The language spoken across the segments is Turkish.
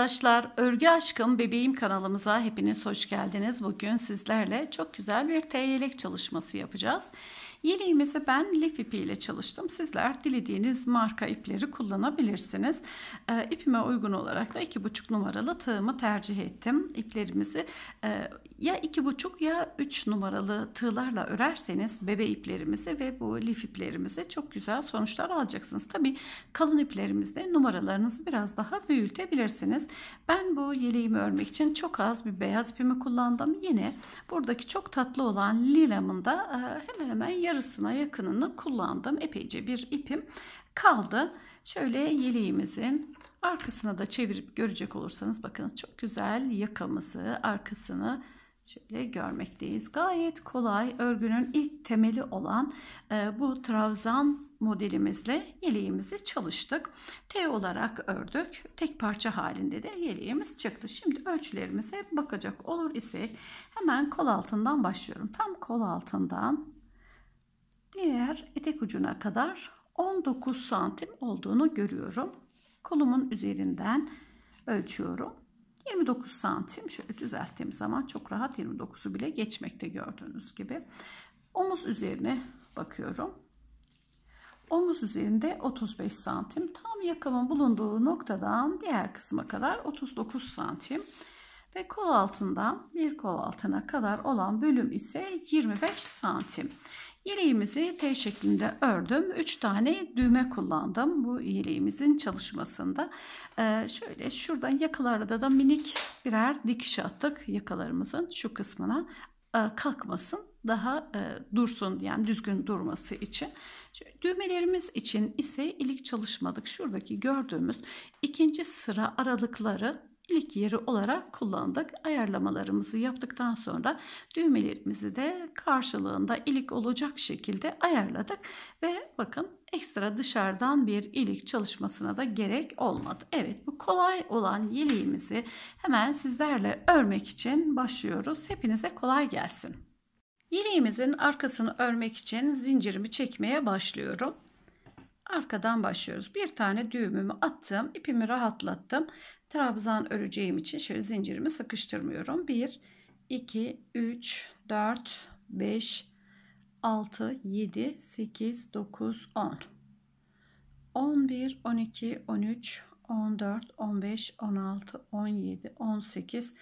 arkadaşlar, Örgü Aşkım Bebeğim kanalımıza hepiniz hoş geldiniz. Bugün sizlerle çok güzel bir T e çalışması yapacağız. Yeleğimizi ben lif ipi ile çalıştım. Sizler dilediğiniz marka ipleri kullanabilirsiniz. E, ipime uygun olarak da iki buçuk numaralı tığımı tercih ettim. İplerimizi e, ya iki buçuk ya üç numaralı tığlarla örerseniz bebe iplerimizi ve bu lif iplerimizi çok güzel sonuçlar alacaksınız. Tabi kalın iplerimizde numaralarınızı biraz daha büyütebilirsiniz. Ben bu yeleğimi örmek için çok az bir beyaz ipimi kullandım. Yine buradaki çok tatlı olan lilamın da e, hemen hemen yarısına yakınını kullandım. Epeyce bir ipim kaldı. Şöyle yeleğimizin arkasına da çevirip görecek olursanız bakın çok güzel yakamızı arkasını Şöyle görmekteyiz. Gayet kolay örgünün ilk temeli olan e, bu trabzan modelimizle yeleğimizi çalıştık. T olarak ördük. Tek parça halinde de yeleğimiz çıktı. Şimdi ölçülerimize bakacak olur ise hemen kol altından başlıyorum. Tam kol altından diğer etek ucuna kadar 19 santim olduğunu görüyorum. Kolumun üzerinden ölçüyorum. 29 santim şöyle düzelttiğim zaman çok rahat 29'u bile geçmekte gördüğünüz gibi. Omuz üzerine bakıyorum. Omuz üzerinde 35 santim tam yakamın bulunduğu noktadan diğer kısma kadar 39 santim ve kol altından bir kol altına kadar olan bölüm ise 25 santim. Yeleğimizi T şeklinde ördüm. 3 tane düğme kullandım bu yeleğimizin çalışmasında. Ee, şöyle şuradan yakalarda da minik birer dikiş attık yakalarımızın şu kısmına ee, kalkmasın daha e, dursun yani düzgün durması için. Şöyle, düğmelerimiz için ise ilik çalışmadık. Şuradaki gördüğümüz ikinci sıra aralıkları Ilik yeri olarak kullandık. Ayarlamalarımızı yaptıktan sonra düğmelerimizi de karşılığında ilik olacak şekilde ayarladık ve bakın ekstra dışarıdan bir ilik çalışmasına da gerek olmadı. Evet bu kolay olan yeleğimizi hemen sizlerle örmek için başlıyoruz. Hepinize kolay gelsin. Yeleğimizin arkasını örmek için zincirimi çekmeye başlıyorum arkadan başlıyoruz. Bir tane düğümümü attım, ipimi rahatlattım trabzan öreceğim için şöyle zincirimi sıkıştırmıyorum. 1, 2, 3, 4, 5, 6, 7, 8, 9, 10. 11, 12, 13, 14, 15, 16, 17, 18,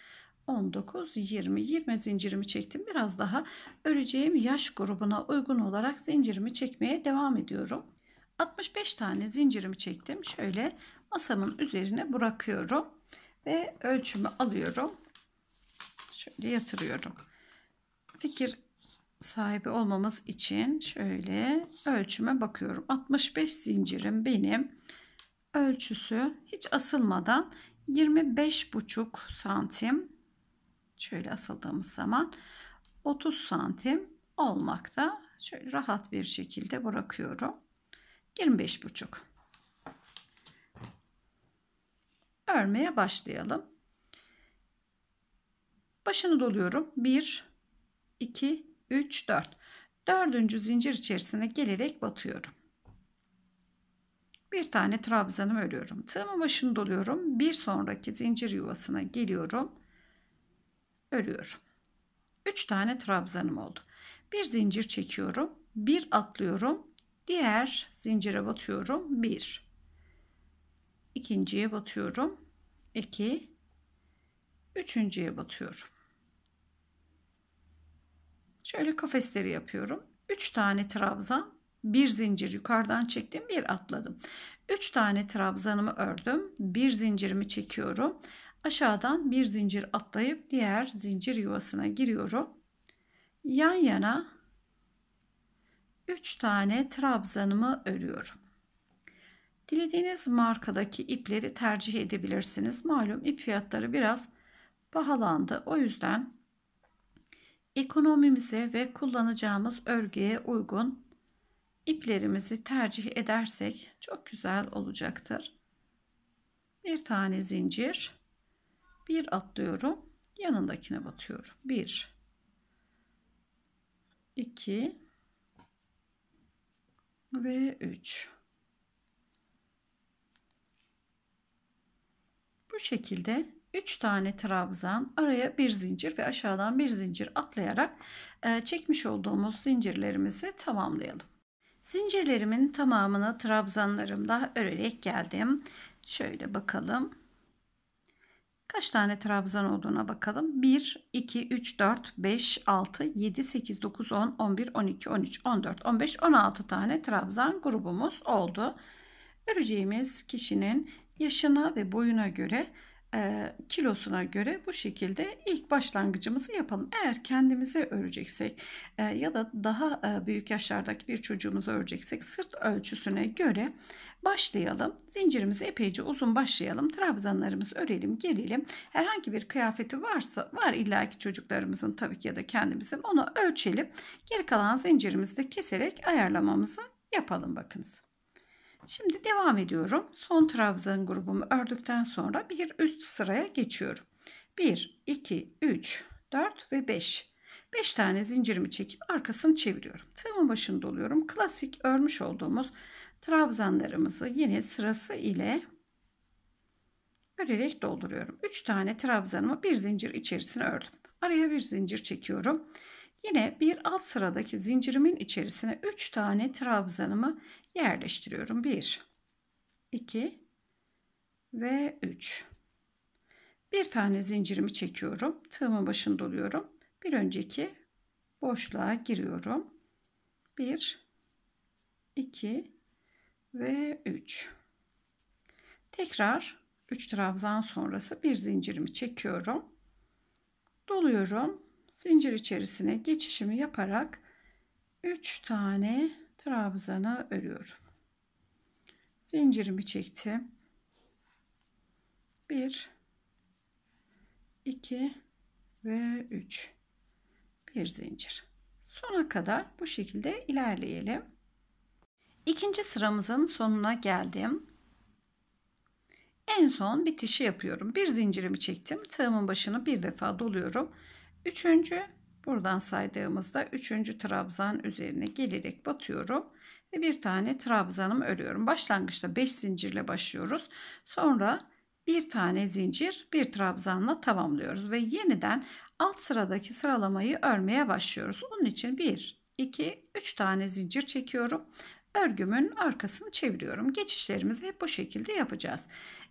19, 20. 20 zincirimi çektim. Biraz daha öreceğim yaş grubuna uygun olarak zincirimi çekmeye devam ediyorum. 65 tane zincirimi çektim. Şöyle masamın üzerine bırakıyorum ve ölçümü alıyorum. Şöyle yatırıyorum. Fikir sahibi olmamız için şöyle ölçüme bakıyorum. 65 zincirim benim ölçüsü hiç asılmadan 25,5 santim şöyle asıldığımız zaman 30 santim olmakta. Şöyle rahat bir şekilde bırakıyorum. 25,5 örmeye başlayalım. Başını doluyorum. 1 2 3 4. Dördüncü zincir içerisine gelerek batıyorum. Bir tane trabzanımı örüyorum. Tığımın başını doluyorum. Bir sonraki zincir yuvasına geliyorum. Örüyorum. 3 tane trabzanım oldu. Bir zincir çekiyorum. Bir atlıyorum. Diğer zincire batıyorum. 1 ikinciye batıyorum. 2 üçüncüye batıyorum. Şöyle kafesleri yapıyorum. 3 tane trabzan, bir zincir yukarıdan çektim, bir atladım. 3 tane trabzanımı ördüm, bir zincirimi çekiyorum. Aşağıdan bir zincir atlayıp diğer zincir yuvasına giriyorum. Yan yana 3 tane trabzanımı örüyorum. Dilediğiniz markadaki ipleri tercih edebilirsiniz. Malum ip fiyatları biraz pahalandı. O yüzden ekonomimize ve kullanacağımız örgüye uygun iplerimizi tercih edersek çok güzel olacaktır. Bir tane zincir, bir atlıyorum, yanındakine batıyorum. Bir, 2 ve üç. Bu şekilde 3 tane trabzan araya bir zincir ve aşağıdan bir zincir atlayarak e, çekmiş olduğumuz zincirlerimizi tamamlayalım. Zincirlerimin tamamını trabzanlarımda örerek geldim. Şöyle bakalım. Kaç tane trabzan olduğuna bakalım. 1, 2, 3, 4, 5, 6, 7, 8, 9, 10, 11, 12, 13, 14, 15, 16 tane trabzan grubumuz oldu. Öreceğimiz kişinin yaşına ve boyuna göre e, kilosuna göre bu şekilde ilk başlangıcımızı yapalım. Eğer kendimize öreceksek e, ya da daha e, büyük yaşlardaki bir çocuğumuzu öreceksek sırt ölçüsüne göre başlayalım. Zincirimizi epeyce uzun başlayalım. Trabzanlarımızı örelim, gelelim. Herhangi bir kıyafeti varsa var illaki çocuklarımızın tabii ki ya da kendimizin onu ölçelim. Geri kalan zincirimizi de keserek ayarlamamızı yapalım bakınız. Şimdi devam ediyorum. Son trabzan grubumu ördükten sonra bir üst sıraya geçiyorum. 1, 2, 3, 4 ve 5. 5 tane zincirimi çekip arkasını çeviriyorum. Tığımın başını oluyorum. Klasik örmüş olduğumuz trabzanlarımızı yine sırası ile örerek dolduruyorum. 3 tane trabzanımı bir zincir içerisine ördüm. Araya bir zincir çekiyorum. Yine bir alt sıradaki zincirimin içerisine 3 tane trabzanımı yerleştiriyorum. 1, 2 ve 3. Bir tane zincirimi çekiyorum. Tığımın başını doluyorum. Bir önceki boşluğa giriyorum. 1, 2 ve 3. Tekrar 3 trabzan sonrası bir zincirimi çekiyorum. Doluyorum zincir içerisine geçişimi yaparak 3 tane trabzana örüyorum. Zincirimi çektim. 1 2 ve 3 bir zincir. Sona kadar bu şekilde ilerleyelim. İkinci sıramızın sonuna geldim. En son bitişi yapıyorum. Bir zincirimi çektim. Tığımın başını bir defa doluyorum Üçüncü buradan saydığımızda üçüncü trabzan üzerine gelerek batıyorum. Ve bir tane trabzanımı örüyorum. Başlangıçta 5 zincirle başlıyoruz. Sonra bir tane zincir bir trabzanla tamamlıyoruz. Ve yeniden alt sıradaki sıralamayı örmeye başlıyoruz. Onun için 1, 2, 3 tane zincir çekiyorum örgümün arkasını çeviriyorum. Geçişlerimizi hep bu şekilde yapacağız.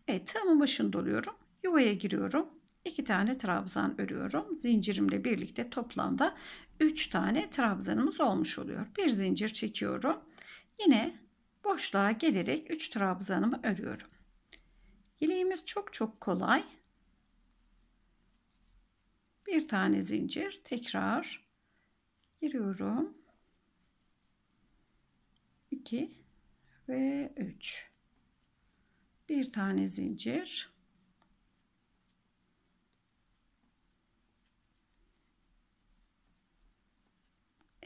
Evet tığımın başını doluyorum. Yuvaya giriyorum. 2 tane trabzan örüyorum. Zincirimle birlikte toplamda 3 tane trabzanımız olmuş oluyor. Bir zincir çekiyorum. Yine boşluğa gelerek 3 trabzanımı örüyorum. Yeleğimiz çok çok kolay. Bir tane zincir tekrar giriyorum. 2 ve 3. Bir tane zincir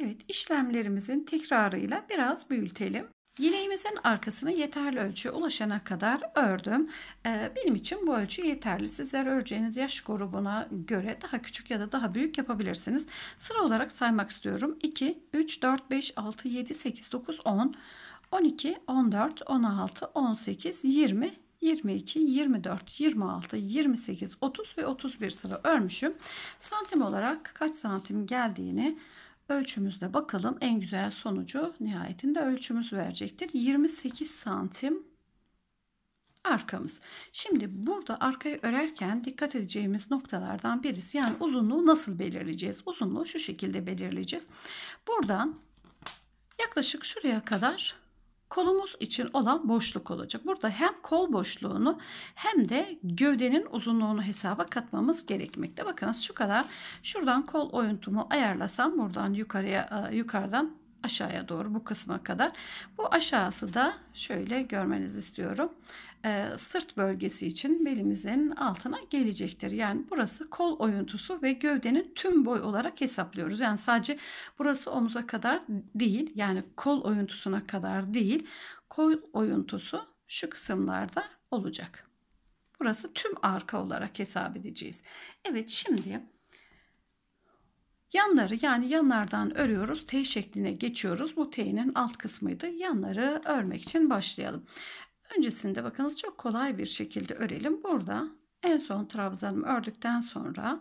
Evet işlemlerimizin tekrarıyla biraz büyütelim. Yeleğimizin arkasını yeterli ölçüye ulaşana kadar ördüm. Ee, benim için bu ölçü yeterli. Sizler öreceğiniz yaş grubuna göre daha küçük ya da daha büyük yapabilirsiniz. Sıra olarak saymak istiyorum. 2, 3, 4, 5, 6, 7, 8, 9, 10, 12, 14, 16, 18, 20, 22, 24, 26, 28, 30 ve 31 sıra örmüşüm. Santim olarak kaç santim geldiğini Ölçümüzde bakalım en güzel sonucu nihayetinde ölçümüz verecektir. 28 santim arkamız. Şimdi burada arkayı örerken dikkat edeceğimiz noktalardan birisi yani uzunluğu nasıl belirleyeceğiz? Uzunluğu şu şekilde belirleyeceğiz. Buradan yaklaşık şuraya kadar kolumuz için olan boşluk olacak. Burada hem kol boşluğunu hem de gövdenin uzunluğunu hesaba katmamız gerekmekte. Bakınız şu kadar. Şuradan kol oyuntumu ayarlasam buradan yukarıya e, yukarıdan aşağıya doğru bu kısma kadar. Bu aşağısı da şöyle görmenizi istiyorum e, sırt bölgesi için belimizin altına gelecektir. Yani burası kol oyuntusu ve gövdenin tüm boy olarak hesaplıyoruz. Yani sadece burası omuza kadar değil yani kol oyuntusuna kadar değil kol oyuntusu şu kısımlarda olacak. Burası tüm arka olarak hesap edeceğiz. Evet şimdi yanları yani yanlardan örüyoruz. T şekline geçiyoruz. Bu T'nin alt kısmıydı. Yanları örmek için başlayalım. Öncesinde bakınız çok kolay bir şekilde örelim. Burada en son trabzanımı ördükten sonra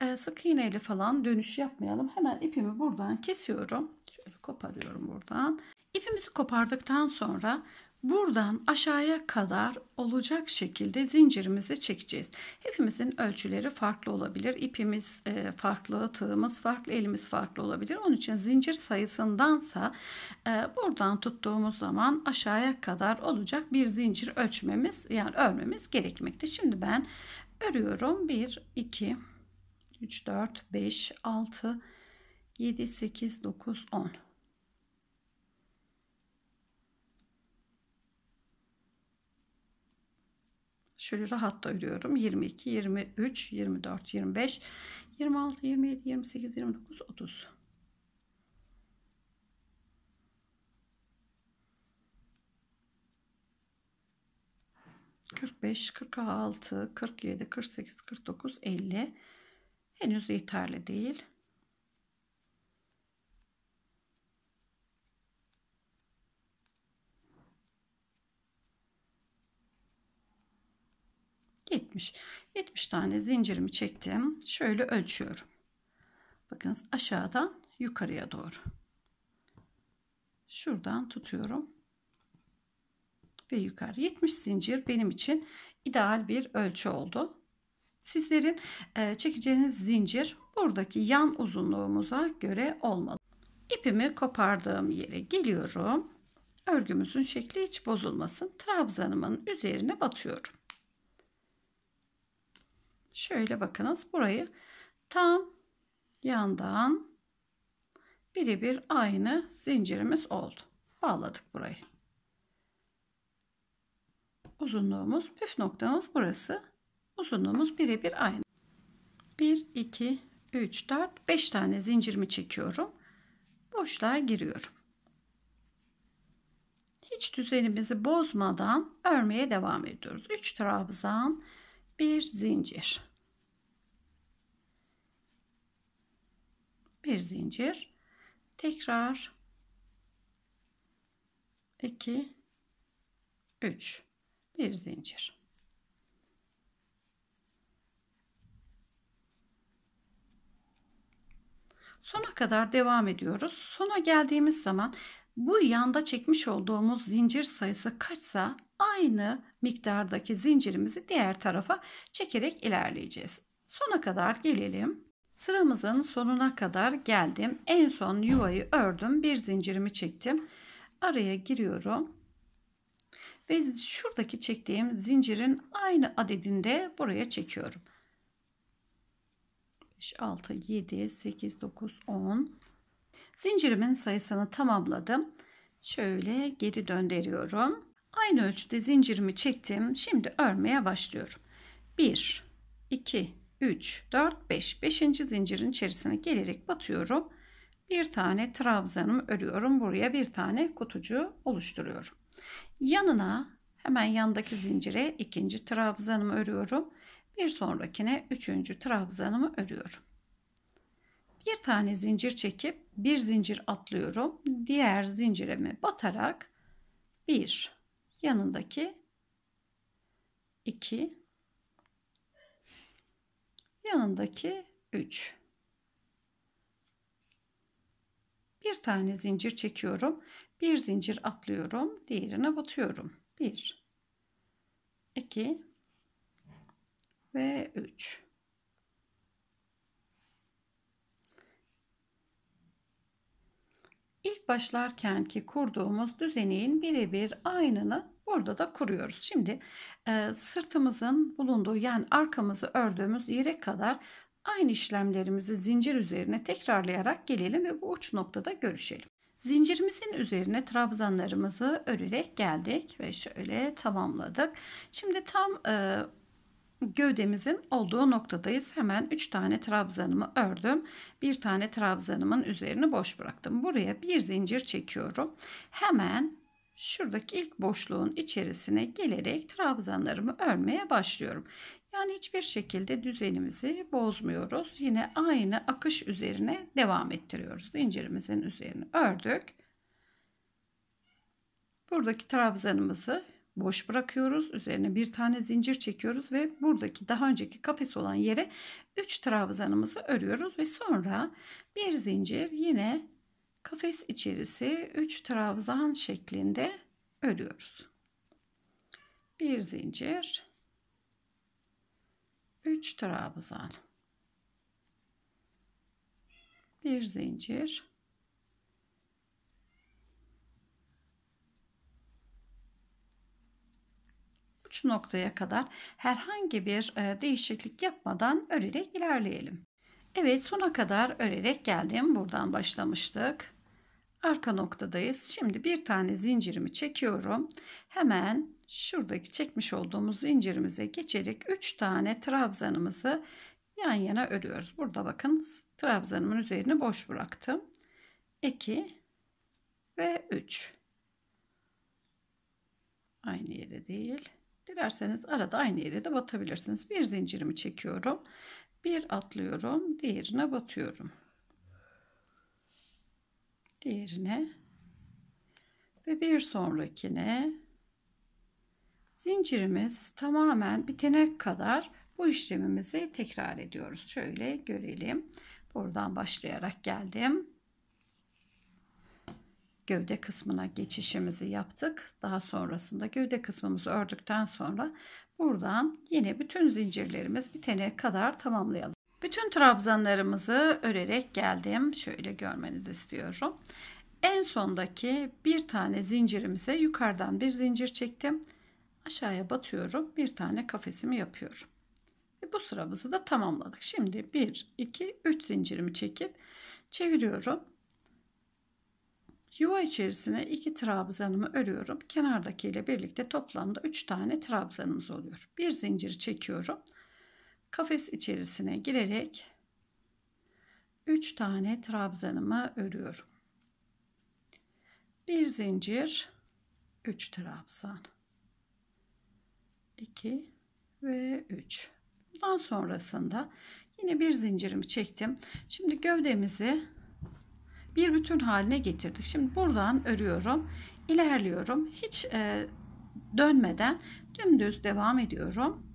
e, sık iğneyle falan dönüş yapmayalım. Hemen ipimi buradan kesiyorum. Şöyle koparıyorum buradan. İpimizi kopardıktan sonra Buradan aşağıya kadar olacak şekilde zincirimizi çekeceğiz. Hepimizin ölçüleri farklı olabilir. İpimiz e, farklı, tığımız farklı, elimiz farklı olabilir. Onun için zincir sayısındansa e, buradan tuttuğumuz zaman aşağıya kadar olacak bir zincir ölçmemiz yani örmemiz gerekmekte. Şimdi ben örüyorum. 1, 2, 3, 4, 5, 6, 7, 8, 9, 10. Şöyle rahat da örüyorum. 22, 23, 24, 25, 26, 27, 28, 29, 30. Kırk beş, kırk altı, kırk yedi, kırk sekiz, kırk dokuz, elli. Henüz yeterli değil. 70. 70 tane zincirimi çektim. Şöyle ölçüyorum. Bakınız aşağıdan yukarıya doğru. Şuradan tutuyorum. Ve yukarı 70 zincir benim için ideal bir ölçü oldu. Sizlerin e, çekeceğiniz zincir buradaki yan uzunluğumuza göre olmalı. İpimi kopardığım yere geliyorum. Örgümüzün şekli hiç bozulmasın. Trabzanımın üzerine batıyorum. Şöyle bakınız burayı tam yandan birebir aynı zincirimiz oldu. Bağladık burayı. Uzunluğumuz püf noktamız burası. Uzunluğumuz birebir aynı. 1 2 3 4 5 tane zincirimi çekiyorum. Boşluğa giriyorum. Hiç düzenimizi bozmadan örmeye devam ediyoruz. 3 trabzan bir zincir. Bir zincir. Tekrar 2 3 bir zincir. Sona kadar devam ediyoruz. Sona geldiğimiz zaman bu yanda çekmiş olduğumuz zincir sayısı kaçsa aynı miktardaki zincirimizi diğer tarafa çekerek ilerleyeceğiz. Sona kadar gelelim. Sıramızın sonuna kadar geldim. En son yuvayı ördüm. Bir zincirimi çektim. Araya giriyorum. Ve şuradaki çektiğim zincirin aynı adedinde buraya çekiyorum. 5, 6, 7, 8, 9, 10, Zincirimin sayısını tamamladım. Şöyle geri döndürüyorum. Aynı ölçüde zincirimi çektim. Şimdi örmeye başlıyorum. 1, 2, 3, 4, 5. 5. zincirin içerisine gelerek batıyorum. Bir tane trabzanımı örüyorum. Buraya bir tane kutucu oluşturuyorum. Yanına hemen yandaki zincire ikinci trabzanımı örüyorum. Bir sonrakine üçüncü trabzanımı örüyorum. Bir tane zincir çekip bir zincir atlıyorum. Diğer zincirime batarak bir yanındaki iki yanındaki üç bir tane zincir çekiyorum. Bir zincir atlıyorum. Diğerine batıyorum. bir iki ve üç ilk başlarken ki kurduğumuz düzeneğin birebir aynını burada da kuruyoruz. Şimdi e, sırtımızın bulunduğu yani arkamızı ördüğümüz yere kadar aynı işlemlerimizi zincir üzerine tekrarlayarak gelelim ve bu uç noktada görüşelim. Zincirimizin üzerine trabzanlarımızı örerek geldik ve şöyle tamamladık. Şimdi tam e, gövdemizin olduğu noktadayız. Hemen 3 tane trabzanımı ördüm. Bir tane trabzanımın üzerini boş bıraktım. Buraya bir zincir çekiyorum. Hemen şuradaki ilk boşluğun içerisine gelerek trabzanlarımı örmeye başlıyorum. Yani hiçbir şekilde düzenimizi bozmuyoruz. Yine aynı akış üzerine devam ettiriyoruz. Zincirimizin üzerini ördük. Buradaki trabzanımızı boş bırakıyoruz. Üzerine bir tane zincir çekiyoruz ve buradaki daha önceki kafes olan yere 3 trabzanımızı örüyoruz ve sonra bir zincir yine kafes içerisi 3 trabzan şeklinde örüyoruz. Bir zincir 3 trabzan bir zincir uç noktaya kadar herhangi bir e, değişiklik yapmadan örerek ilerleyelim. Evet sona kadar örerek geldim. Buradan başlamıştık. Arka noktadayız. Şimdi bir tane zincirimi çekiyorum. Hemen şuradaki çekmiş olduğumuz zincirimize geçerek 3 tane trabzanımızı yan yana örüyoruz. Burada bakın trabzanımın üzerini boş bıraktım. 2 ve 3. Aynı yere değil. Dilerseniz arada aynı yere de batabilirsiniz. Bir zincirimi çekiyorum. Bir atlıyorum. Diğerine batıyorum. Diğerine ve bir sonrakine zincirimiz tamamen bitene kadar bu işlemimizi tekrar ediyoruz. Şöyle görelim. Buradan başlayarak geldim gövde kısmına geçişimizi yaptık. Daha sonrasında gövde kısmımızı ördükten sonra buradan yine bütün zincirlerimiz bitene kadar tamamlayalım. Bütün trabzanlarımızı örerek geldim. Şöyle görmenizi istiyorum. En sondaki bir tane zincirimize yukarıdan bir zincir çektim. Aşağıya batıyorum. Bir tane kafesimi yapıyorum. Ve bu sıramızı da tamamladık. Şimdi 1, 2, 3 zincirimi çekip çeviriyorum. Yuva içerisine iki trabzanımı örüyorum. Kenardaki ile birlikte toplamda 3 tane trabzanımız oluyor. Bir zincir çekiyorum. Kafes içerisine girerek 3 tane trabzanımı örüyorum. Bir zincir 3 trabzan. 2 ve 3. Bundan sonrasında yine bir zincirimi çektim. Şimdi gövdemizi bir bütün haline getirdik. Şimdi buradan örüyorum, ilerliyorum. Hiç e, dönmeden dümdüz devam ediyorum.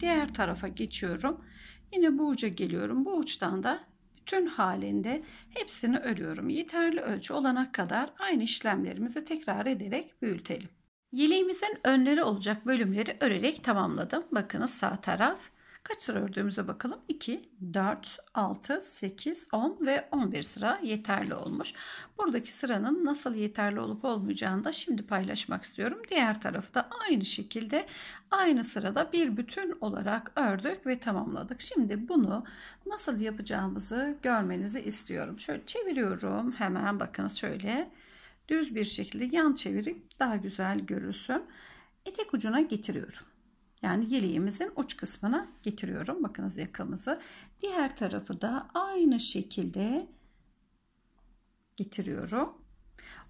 Diğer tarafa geçiyorum. Yine bu uca geliyorum. Bu uçtan da bütün halinde hepsini örüyorum. Yeterli ölçü olana kadar aynı işlemlerimizi tekrar ederek büyütelim. Yeleğimizin önleri olacak bölümleri örerek tamamladım. Bakınız sağ taraf Kaç sıra ördüğümüze bakalım. 2, 4, 6, 8, 10 ve 11 sıra yeterli olmuş. Buradaki sıranın nasıl yeterli olup olmayacağını da şimdi paylaşmak istiyorum. Diğer tarafı da aynı şekilde aynı sırada bir bütün olarak ördük ve tamamladık. Şimdi bunu nasıl yapacağımızı görmenizi istiyorum. Şöyle çeviriyorum. Hemen bakın şöyle düz bir şekilde yan çevirip daha güzel görülsün. Etek ucuna getiriyorum. Yani yeleğimizin uç kısmına getiriyorum. Bakınız yakamızı. Diğer tarafı da aynı şekilde getiriyorum.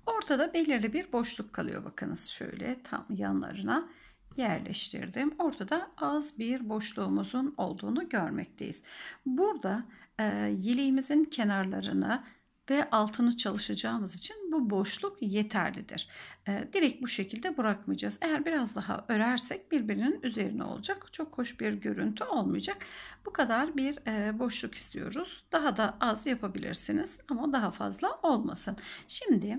Ortada belirli bir boşluk kalıyor. Bakınız şöyle tam yanlarına yerleştirdim. Ortada az bir boşluğumuzun olduğunu görmekteyiz. Burada e, yeleğimizin kenarlarını ve altını çalışacağımız için bu boşluk yeterlidir. E, direkt bu şekilde bırakmayacağız. Eğer biraz daha örersek birbirinin üzerine olacak. Çok hoş bir görüntü olmayacak. Bu kadar bir e, boşluk istiyoruz. Daha da az yapabilirsiniz ama daha fazla olmasın. Şimdi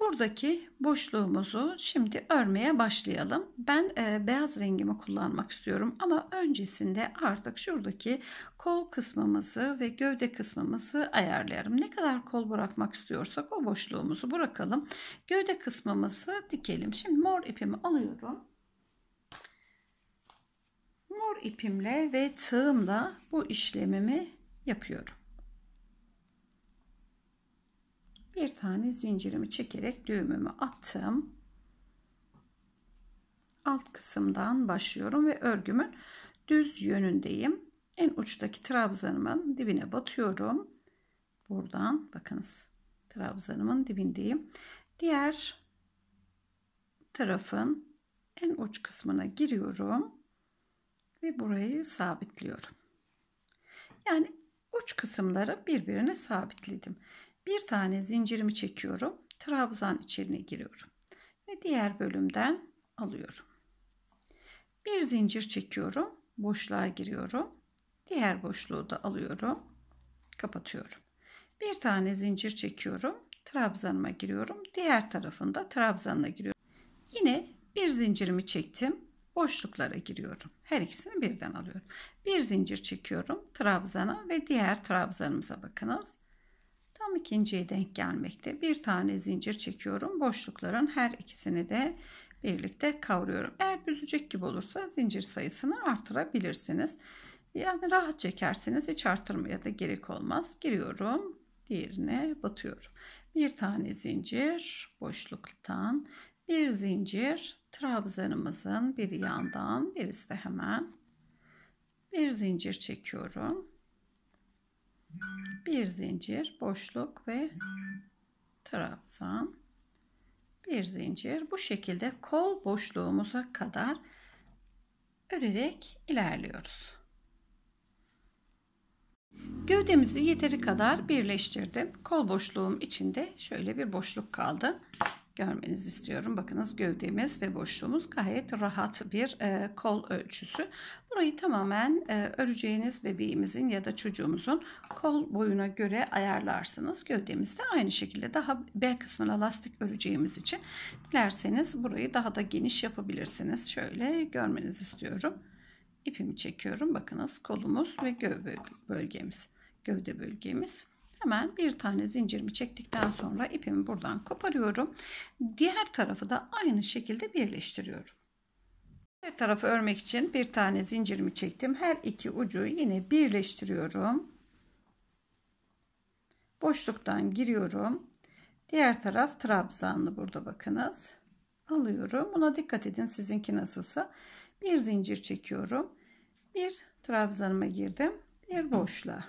Buradaki boşluğumuzu şimdi örmeye başlayalım. Ben e, beyaz rengimi kullanmak istiyorum ama öncesinde artık şuradaki kol kısmımızı ve gövde kısmımızı ayarlayalım. Ne kadar kol bırakmak istiyorsak o boşluğumuzu bırakalım. Gövde kısmımızı dikelim. Şimdi mor ipimi alıyorum. Mor ipimle ve tığımla bu işlemimi yapıyorum. bir tane zincirimi çekerek düğümümü attım. Alt kısımdan başlıyorum ve örgümün düz yönündeyim. En uçtaki trabzanımın dibine batıyorum. Buradan bakınız trabzanımın dibindeyim. Diğer tarafın en uç kısmına giriyorum ve burayı sabitliyorum. Yani uç kısımları birbirine sabitledim. Bir tane zincirimi çekiyorum. Trabzan içerine giriyorum. Ve diğer bölümden alıyorum. Bir zincir çekiyorum. Boşluğa giriyorum. Diğer boşluğu da alıyorum. Kapatıyorum. Bir tane zincir çekiyorum. Trabzanıma giriyorum. Diğer tarafında trabzanla giriyorum. Yine bir zincirimi çektim. Boşluklara giriyorum. Her ikisini birden alıyorum. Bir zincir çekiyorum trabzana ve diğer trabzanımıza bakınız. Tam ikinciye denk gelmekte. Bir tane zincir çekiyorum. Boşlukların her ikisini de birlikte kavruyorum. Eğer büzecek gibi olursa zincir sayısını artırabilirsiniz. Yani rahat çekerseniz Hiç artırmaya da gerek olmaz. Giriyorum. Diğerine batıyorum. Bir tane zincir boşluktan bir zincir trabzanımızın bir yandan birisi de hemen bir zincir çekiyorum bir zincir boşluk ve trabzan bir zincir bu şekilde kol boşluğumuza kadar örerek ilerliyoruz gövdemizi yeteri kadar birleştirdim kol boşluğum içinde şöyle bir boşluk kaldı görmenizi istiyorum. Bakınız gövdemiz ve boşluğumuz gayet rahat bir e, kol ölçüsü. Burayı tamamen e, öreceğiniz bebeğimizin ya da çocuğumuzun kol boyuna göre ayarlarsınız. Gövdemizde aynı şekilde daha B kısmına lastik öreceğimiz için dilerseniz burayı daha da geniş yapabilirsiniz. Şöyle görmenizi istiyorum. İpimi çekiyorum. Bakınız kolumuz ve gövde bölgemiz. Gövde bölgemiz Hemen bir tane zincirimi çektikten sonra ipimi buradan koparıyorum. Diğer tarafı da aynı şekilde birleştiriyorum. Diğer tarafı örmek için bir tane zincirimi çektim. Her iki ucu yine birleştiriyorum. Boşluktan giriyorum. Diğer taraf trabzanlı burada bakınız. Alıyorum. Buna dikkat edin sizinki nasılsa. Bir zincir çekiyorum. Bir trabzanıma girdim. Bir boşluğa.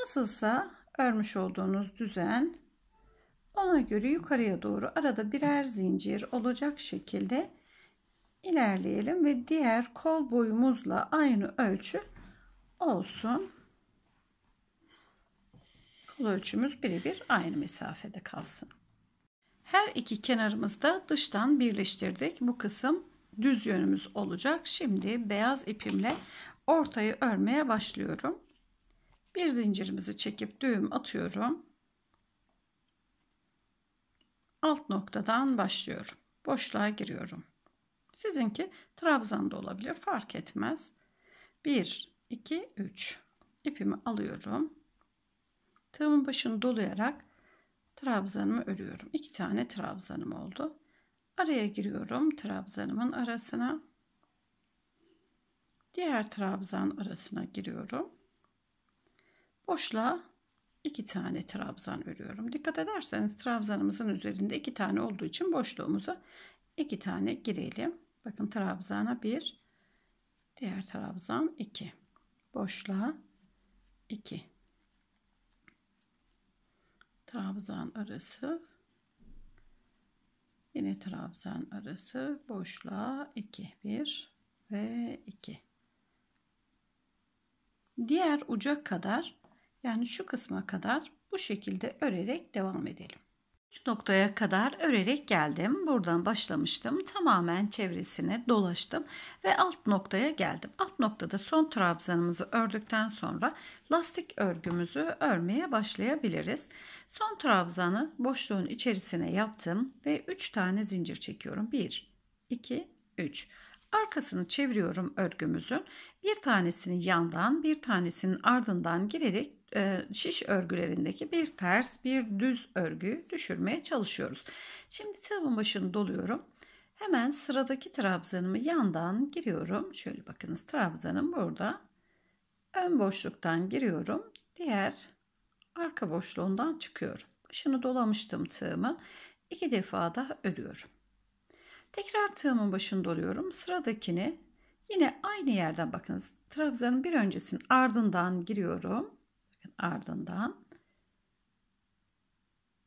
Nasılsa örmüş olduğunuz düzen ona göre yukarıya doğru arada birer zincir olacak şekilde ilerleyelim ve diğer kol boyumuzla aynı ölçü olsun. Kol ölçümüz birebir aynı mesafede kalsın. Her iki kenarımızda dıştan birleştirdik. Bu kısım düz yönümüz olacak. Şimdi beyaz ipimle ortayı örmeye başlıyorum. Bir zincirimizi çekip düğüm atıyorum. Alt noktadan başlıyorum. Boşluğa giriyorum. Sizinki trabzan da olabilir fark etmez. 1, 2, 3 İpimi alıyorum. Tığımın başını dolayarak trabzanımı örüyorum. İki tane trabzanım oldu. Araya giriyorum trabzanımın arasına. Diğer trabzan arasına giriyorum. Boşluğa iki tane trabzan örüyorum. Dikkat ederseniz trabzanımızın üzerinde iki tane olduğu için boşluğumuza iki tane girelim. Bakın trabzana bir, diğer trabzan iki. Boşluğa iki. Trabzan arası yine trabzan arası boşluğa iki, bir ve iki. diğer uca kadar yani şu kısma kadar bu şekilde örerek devam edelim. Şu noktaya kadar örerek geldim. Buradan başlamıştım. Tamamen çevresine dolaştım ve alt noktaya geldim. Alt noktada son trabzanımızı ördükten sonra lastik örgümüzü örmeye başlayabiliriz. Son trabzanı boşluğun içerisine yaptım ve 3 tane zincir çekiyorum. 1 2 3 Arkasını çeviriyorum örgümüzün. Bir tanesini yandan, bir tanesinin ardından girerek e, şiş örgülerindeki bir ters bir düz örgü düşürmeye çalışıyoruz. Şimdi tığımın başını doluyorum. Hemen sıradaki trabzanımı yandan giriyorum. Şöyle bakınız trabzanım burada. Ön boşluktan giriyorum. Diğer arka boşluğundan çıkıyorum. Başını dolamıştım tığımın. İki defa daha örüyorum. Tekrar tığımın başını doluyorum. Sıradakini yine aynı yerden bakınız. Trabzanın bir öncesinin ardından giriyorum. Ardından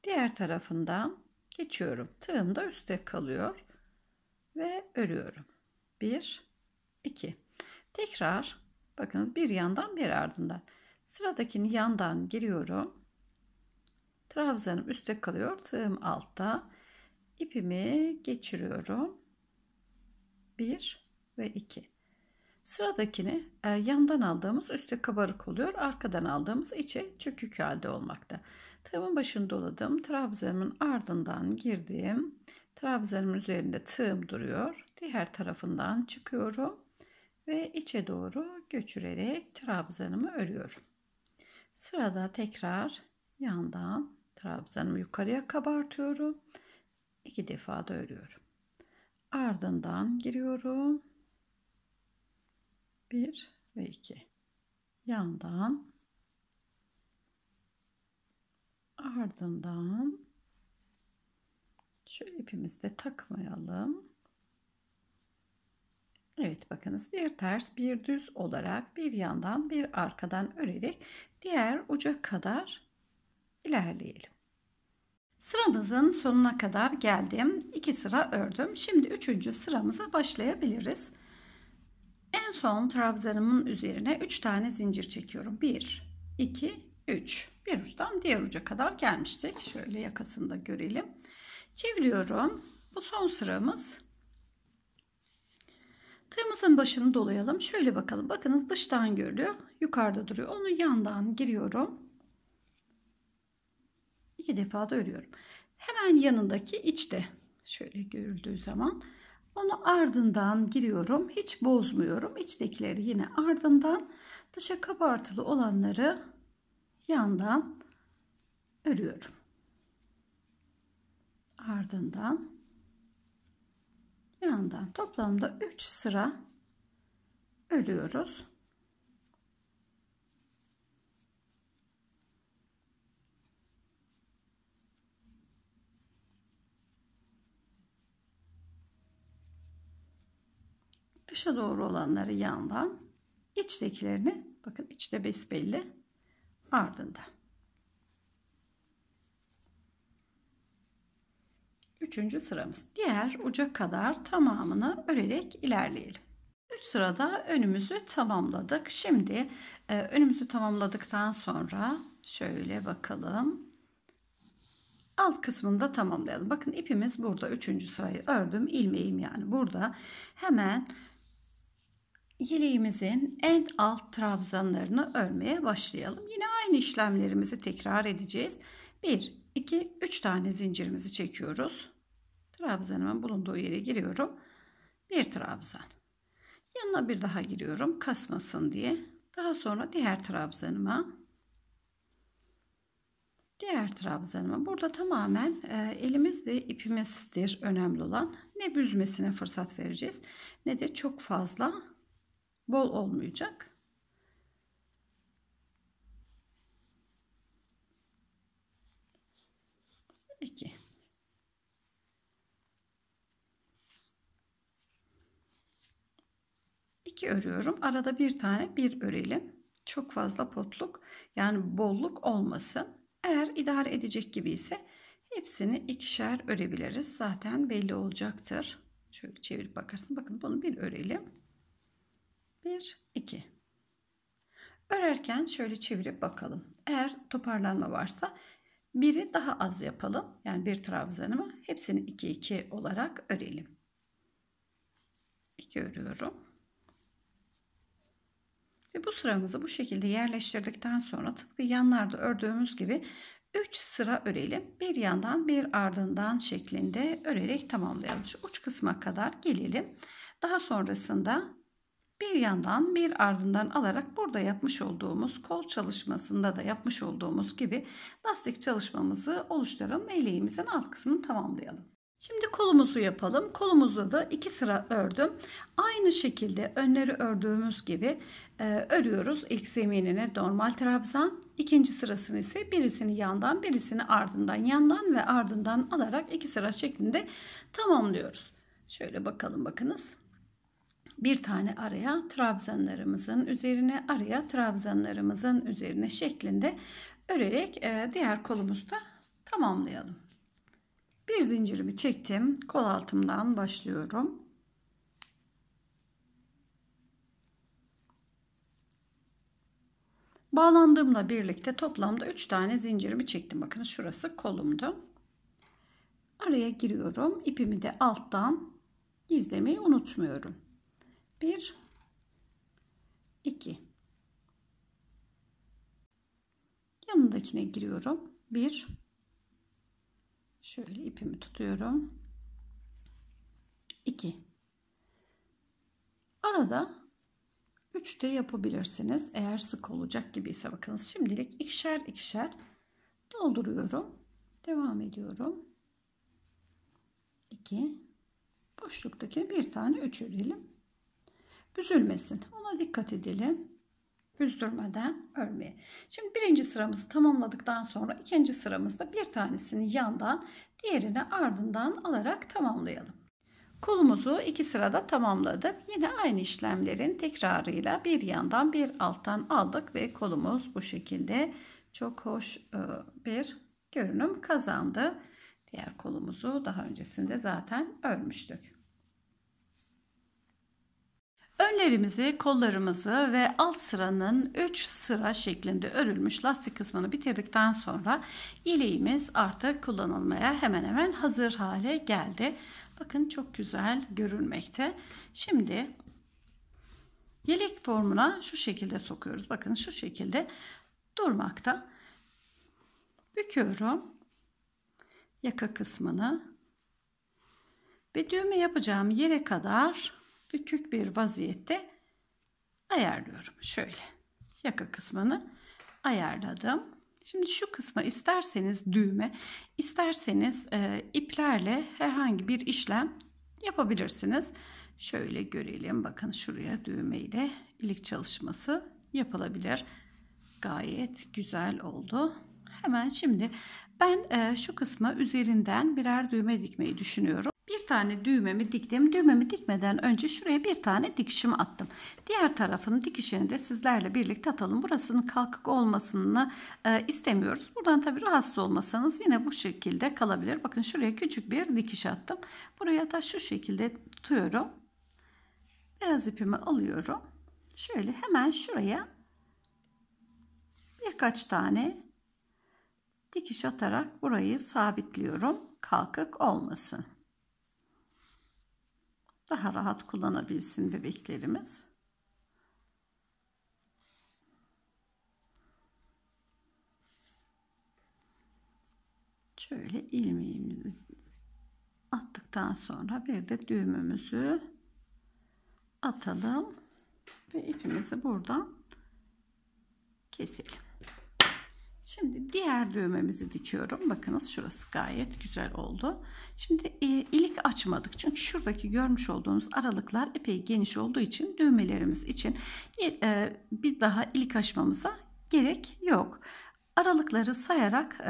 diğer tarafından geçiyorum. Tığım da üstte kalıyor ve örüyorum. 1 2 Tekrar bakınız bir yandan bir ardından. Sıradakini yandan giriyorum. Trabzanım üstte kalıyor. Tığım altta. İpimi geçiriyorum. 1 ve 2. Sıradakini e, yandan aldığımız üstü kabarık oluyor. Arkadan aldığımız içi çökük halde olmakta. Tığımın başını doladım. Trabzanımın ardından girdim. Trabzanımın üzerinde tığım duruyor. Diğer tarafından çıkıyorum. Ve içe doğru göçürerek trabzanımı örüyorum. Sırada tekrar yandan trabzanımı yukarıya kabartıyorum. İki defa da örüyorum. Ardından giriyorum 1 ve 2 yandan ardından şöyle ipimizi de takmayalım. Evet bakınız bir ters bir düz olarak bir yandan bir arkadan örerek diğer uca kadar ilerleyelim. Sıramızın sonuna kadar geldim. 2 sıra ördüm. Şimdi 3. sıramıza başlayabiliriz. En son trabzanımın üzerine 3 tane zincir çekiyorum. 1, 2, 3. Bir uçtan diğer uca kadar gelmiştik. Şöyle yakasını da görelim. Çeviriyorum. Bu son sıramız. Tığımızın başını dolayalım. Şöyle bakalım. Bakınız dıştan görülüyor. Yukarıda duruyor. Onu yandan giriyorum. İki defa da örüyorum. Hemen yanındaki içte. Şöyle görüldüğü zaman onu ardından giriyorum. Hiç bozmuyorum. İçtekileri yine ardından dışa kabartılı olanları yandan örüyorum. Ardından yandan toplamda 3 sıra örüyoruz. Dışa doğru olanları yandan, içtekilerini bakın içte besbelli ardında. Üçüncü sıramız. Diğer uca kadar tamamını örerek ilerleyelim. Üç sırada önümüzü tamamladık. Şimdi e, önümüzü tamamladıktan sonra şöyle bakalım. Alt kısmını da tamamlayalım. Bakın ipimiz burada. Üçüncü sırayı ördüm. ilmeğim yani burada. Hemen yeleğimizin en alt trabzanlarını örmeye başlayalım. Yine aynı işlemlerimizi tekrar edeceğiz. 1, 2, 3 tane zincirimizi çekiyoruz. Trabzanımın bulunduğu yere giriyorum. Bir trabzan. Yanına bir daha giriyorum kasmasın diye. Daha sonra diğer trabzanıma diğer trabzanıma burada tamamen e, elimiz ve ipimizdir önemli olan. Ne büzmesine fırsat vereceğiz ne de çok fazla bol olmayacak. İki. İki örüyorum. Arada bir tane bir örelim. Çok fazla potluk yani bolluk olmasın. Eğer idare edecek gibi ise hepsini ikişer örebiliriz. Zaten belli olacaktır. Şöyle çevirip bakarsın. Bakın bunu bir örelim. 1, 2. Örerken şöyle çevirip bakalım. Eğer toparlanma varsa biri daha az yapalım. Yani bir trabzanımı hepsini 2 2 olarak örelim. 2 örüyorum. Ve bu sıramızı bu şekilde yerleştirdikten sonra tıpkı yanlarda ördüğümüz gibi 3 sıra örelim. Bir yandan bir ardından şeklinde örerek tamamlayalım. Şu uç kısma kadar gelelim. Daha sonrasında bir yandan bir ardından alarak burada yapmış olduğumuz kol çalışmasında da yapmış olduğumuz gibi lastik çalışmamızı oluşturalım. Eleğimizin alt kısmını tamamlayalım. Şimdi kolumuzu yapalım. Kolumuzda da iki sıra ördüm. Aynı şekilde önleri ördüğümüz gibi e, örüyoruz. İlk zeminine normal trabzan. ikinci sırasını ise birisini yandan birisini ardından yandan ve ardından alarak iki sıra şeklinde tamamlıyoruz. Şöyle bakalım bakınız bir tane araya trabzanlarımızın üzerine araya trabzanlarımızın üzerine şeklinde örerek e, diğer kolumuzda tamamlayalım. Bir zincirimi çektim. Kol altımdan başlıyorum. Bağlandığımla birlikte toplamda 3 tane zincirimi çektim. Bakın şurası kolumdu. Araya giriyorum. İpimi de alttan gizlemeyi unutmuyorum. 1 2 yanındakine giriyorum 1 şöyle ipimi tutuyorum 2 arada 3 de yapabilirsiniz eğer sık olacak gibiyse bakınız şimdilik ikişer ikişer dolduruyorum devam ediyorum 2 boşluktaki bir tane 3 örelim büzülmesin. Ona dikkat edelim. Büzdürmeden örmeye. Şimdi birinci sıramızı tamamladıktan sonra ikinci sıramızda bir tanesini yandan diğerini ardından alarak tamamlayalım. Kolumuzu iki sırada tamamladık. Yine aynı işlemlerin tekrarıyla bir yandan bir alttan aldık ve kolumuz bu şekilde çok hoş e, bir görünüm kazandı. Diğer kolumuzu daha öncesinde zaten örmüştük. Önlerimizi, kollarımızı ve alt sıranın 3 sıra şeklinde örülmüş lastik kısmını bitirdikten sonra ileğimiz artık kullanılmaya hemen hemen hazır hale geldi. Bakın çok güzel görünmekte. Şimdi yelek formuna şu şekilde sokuyoruz. Bakın şu şekilde durmakta. Büküyorum yaka kısmını ve düğme yapacağım yere kadar bükük bir vaziyette ayarlıyorum. Şöyle yaka kısmını ayarladım. Şimdi şu kısma isterseniz düğme, isterseniz e, iplerle herhangi bir işlem yapabilirsiniz. Şöyle görelim. Bakın şuraya düğme ile ilik çalışması yapılabilir. Gayet güzel oldu. Hemen şimdi ben e, şu kısma üzerinden birer düğme dikmeyi düşünüyorum. Bir tane düğmemi diktim. Düğmemi dikmeden önce şuraya bir tane dikişimi attım. Diğer tarafın dikişini de sizlerle birlikte atalım. Burasının kalkık olmasını e, istemiyoruz. Buradan tabi rahatsız olmasanız yine bu şekilde kalabilir. Bakın şuraya küçük bir dikiş attım. Buraya da şu şekilde tutuyorum. Beyaz ipimi alıyorum. Şöyle hemen şuraya birkaç tane dikiş atarak burayı sabitliyorum. Kalkık olmasın daha rahat kullanabilsin bebeklerimiz. Şöyle ilmeğimizi attıktan sonra bir de düğümümüzü atalım ve ipimizi buradan keselim. Şimdi diğer düğmemizi dikiyorum. Bakınız şurası gayet güzel oldu. Şimdi e, ilik açmadık. Çünkü şuradaki görmüş olduğunuz aralıklar epey geniş olduğu için düğmelerimiz için e, e, bir daha ilik açmamıza gerek yok. Aralıkları sayarak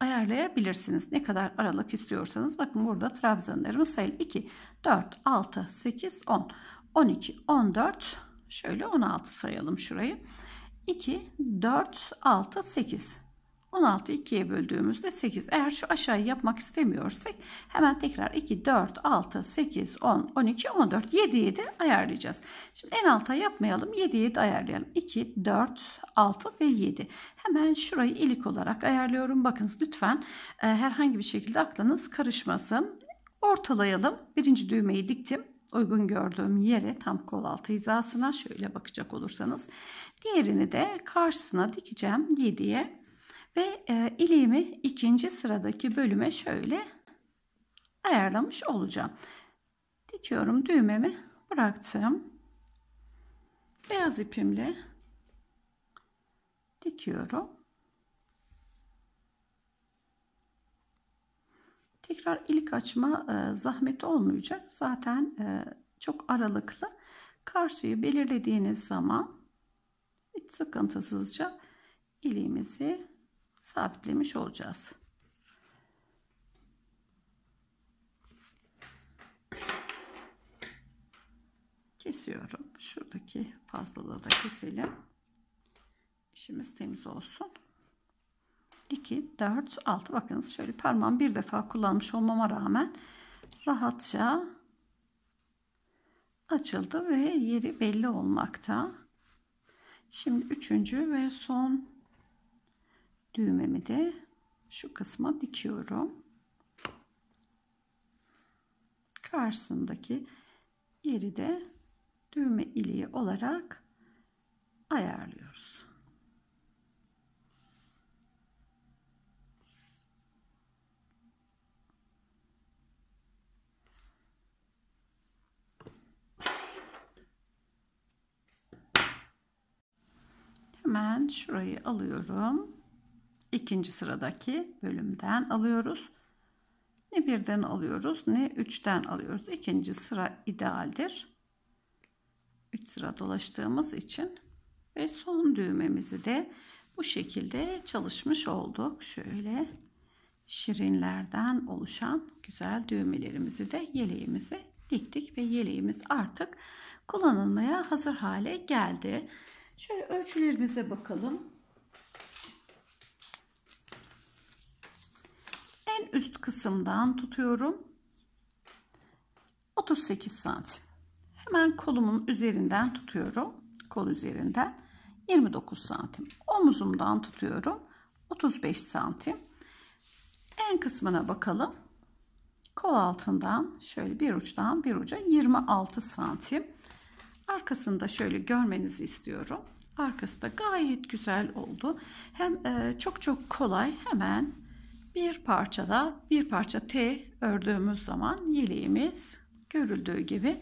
ayarlayabilirsiniz. Ne kadar aralık istiyorsanız. Bakın burada trabzanlarımız sayılı. 2, 4, 6, 8, 10, 12, 14. Şöyle 16 sayalım şurayı. 2, 4, 6, 8. 16'yı 2'ye böldüğümüzde 8. Eğer şu aşağıyı yapmak istemiyorsak hemen tekrar 2, 4, 6, 8, 10, 12, 14, 7, 7 ayarlayacağız. Şimdi en alta yapmayalım. 7, 7 ayarlayalım. 2, 4, 6 ve 7. Hemen şurayı ilik olarak ayarlıyorum. Bakınız lütfen e, herhangi bir şekilde aklınız karışmasın. Ortalayalım. Birinci düğmeyi diktim uygun gördüğüm yere tam kol altı hizasına şöyle bakacak olursanız diğerini de karşısına dikeceğim 7'ye ve e, iliğimi ikinci sıradaki bölüme şöyle ayarlamış olacağım. Dikiyorum düğmemi bıraktım. Beyaz ipimle dikiyorum. Tekrar ilik açma e, zahmet olmayacak. Zaten e, çok aralıklı. Karşıyı belirlediğiniz zaman hiç sıkıntısızca iliğimizi sabitlemiş olacağız. Kesiyorum. Şuradaki fazlalığı da keselim. İşimiz temiz olsun. 2, 4, 6. Bakınız şöyle parmağım bir defa kullanmış olmama rağmen rahatça açıldı ve yeri belli olmakta. Şimdi üçüncü ve son düğmemi de şu kısma dikiyorum. Karşısındaki yeri de düğme iliği olarak ayarlıyoruz. Hemen şurayı alıyorum. İkinci sıradaki bölümden alıyoruz. Ne birden alıyoruz ne üçten alıyoruz. İkinci sıra idealdir. Üç sıra dolaştığımız için ve son düğmemizi de bu şekilde çalışmış olduk. Şöyle şirinlerden oluşan güzel düğmelerimizi de yeleğimize diktik ve yeleğimiz artık kullanılmaya hazır hale geldi. Şöyle ölçülerimize bakalım. En üst kısımdan tutuyorum. 38 santim. Hemen kolumun üzerinden tutuyorum. Kol üzerinden 29 santim. Omuzumdan tutuyorum. 35 santim. En kısmına bakalım. Kol altından şöyle bir uçtan bir uca 26 santim. Arkasında şöyle görmenizi istiyorum. Arkası da gayet güzel oldu. Hem e, çok çok kolay hemen bir parçada bir parça T ördüğümüz zaman yeleğimiz görüldüğü gibi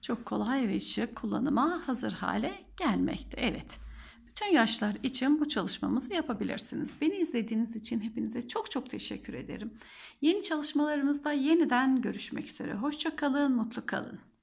çok kolay ve şık kullanıma hazır hale gelmekte. Evet. Bütün yaşlar için bu çalışmamızı yapabilirsiniz. Beni izlediğiniz için hepinize çok çok teşekkür ederim. Yeni çalışmalarımızda yeniden görüşmek üzere. Hoşça kalın, mutlu kalın.